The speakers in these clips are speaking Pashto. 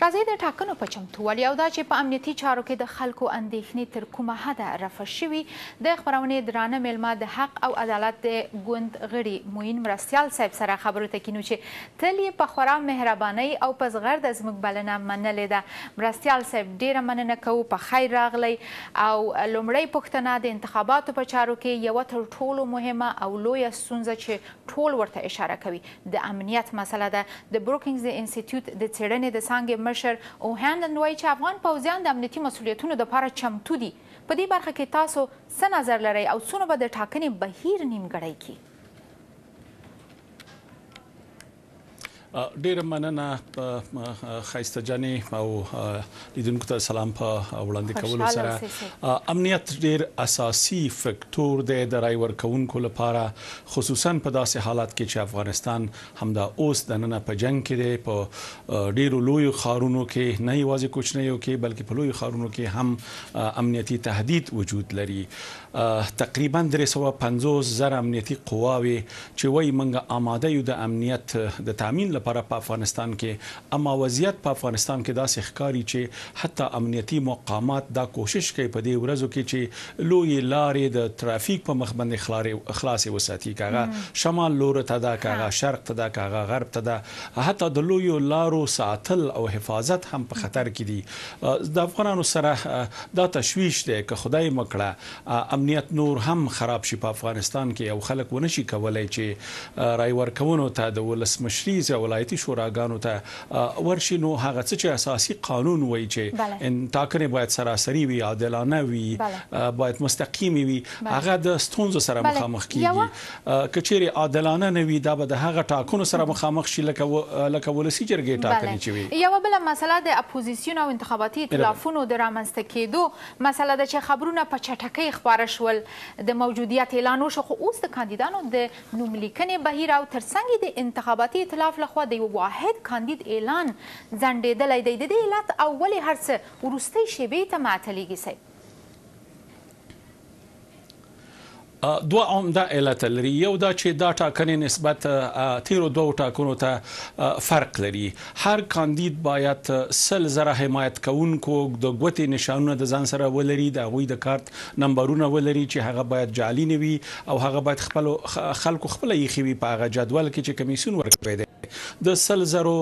راځي د ټاکنو په چمتووالي او دا چې په امنیتي چارو کې د خلکو اندېښنې تر کومه حده رفع شوي د خبرونې درانه میلمه د حق او عدالت د ګوند غړي موین مرستیال صاحب سره خبرو ته کینو چې تل یې په خورا مهربانۍ او په زغرد زموږ بلنه منلې ده مرستیال صاحب ډیره مننه کوو په خیر راغلی او لومړی پوښتنه د انتخاباتو په چارو کې یو تر ټولو مهمه او لویه ستونزه چې ټول ورته اشاره کوي د امنیت مسله ده د بروکینګز انسټیټیوټ د څېړنې د څانګې مشر او هندن وایي چې افغان پوځیان د امنیتي مسولیتونو لپاره چمتو دي په دې برخه کې تاسو څه نظر لرئ او څونه به د ټاکنې بهیر نیمګړی کړي ډیر مننه په خیسته جنې او لیدونکو ته سلام په وړاندې کولو سره امنیت ډیر اساسي فکتور دی د رای ورکونکو لپاره خصوصا په داسې حالت کې چې افغانستان همدا اوس د نن په جنگ کې دی په ډیرو لوی خارونو کې نه یوازې کوچنیو کې بلکې په لوی خارونو کې هم امنیتي تهدید وجود لري تقریبا 350 زره امنیتي قواوي چې وایي منګه آماده یو د امنیت د تضمین لپاره په افغانستان کې اما وضعیت په افغانستان کې داسې ښکاری چې حتی امنیتي مقامات دا کوشش کوي په دې ورځو کې چې لوی لارې د ترافیک په مخ باندې خلارې اخلاص وساتي کاغه شمال لور ته دا کاغه شرق ته دا کاغه غرب ته دا حتی د لوی لارو ساتل او حفاظت هم په خطر کې دي د افغانانو سره دا تشويش دی چې خدای مکړه امنیت نور هم خراب شي په افغانستان کې او خلک ونشي کولای چې رای ورکونو ته د ولسمشری او ولایتي شوراګانو ته ورشي نو هغه څه چې اساسي قانون وایي چې ان ټاکنې باید سراسري وي عادلانه وي باید مستقیم وي هغه د ستونزو سره مخامخ کیږي کچېری عادلانه نه وي دا به د هغه ټاکنو سره مخامخ شي لکه لکه ولسی جرګې ټاکنې چوي یو بل مسله د اپوزيشن او انتخاباتي ائتلافونو درامسته کېدو مسله د چې خبرونه په چټکۍ خبره شول د موجودیت اعلان وشو خو اوس د کاندیدانو د نوم لیکنې بهیر او ترڅنګ د انتخاباتي ائتلاف لخوا خوا د یو واحد کاندید اعلان ځنډېدلی دی د دې علت او ولې هر څه وروستۍ شیبې ته معطلیږي صاحب دوه عمده علت لري یو دا چې دا ټاکنې نسبت تیرو دوه ټاکنو ته فرق لري هر کاندید باید سل زره حمایت کوونکو د ګوتې نشانونه د ځان سره ولري د غوي د کارت نمبرونه ولري چې هغه باید جعلی نه وي او هغه باید خپل خلکو خپل یې خوي په هغه جدول کې چې کمیسیون ورکړي د سل زرو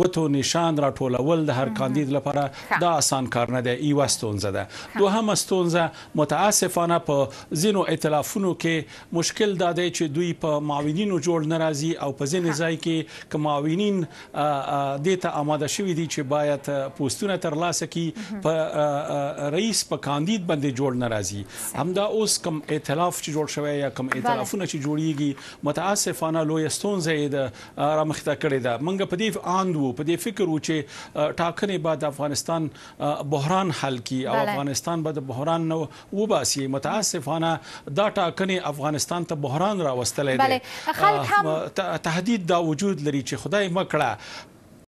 غوتو نشان راټولول د هر کاندید لپاره دا آسان کار نه دی ایو ستونزه ده دوهمه ستونزه متاسفانه په زینو ائتلافونو کې مشکل دا دی چې دوی په معاونینو جوړ ناراضي او په ځینې ځای کې کوم معاونین د ته آماده شوی دي چې باید پوسټونه ترلاسه کی په رئیس په کاندید باندې جوړ ناراضي همدا اوس کم ائتلاف چې جوړ شوی یا کم ائتلافونه چې جوړیږي متاسفانه لوی ستونزې ده مخته کړې ده منګه په دې آند وو په دې فکر وو چې ټاکنې بعد افغانستان بحران حل کی او افغانستان به د بحران نو وباسي متاسفانه دا ټاکنې افغانستان ته بحران راوستلې ده خلک هم تهدید دا وجود لري چې خدای مکړه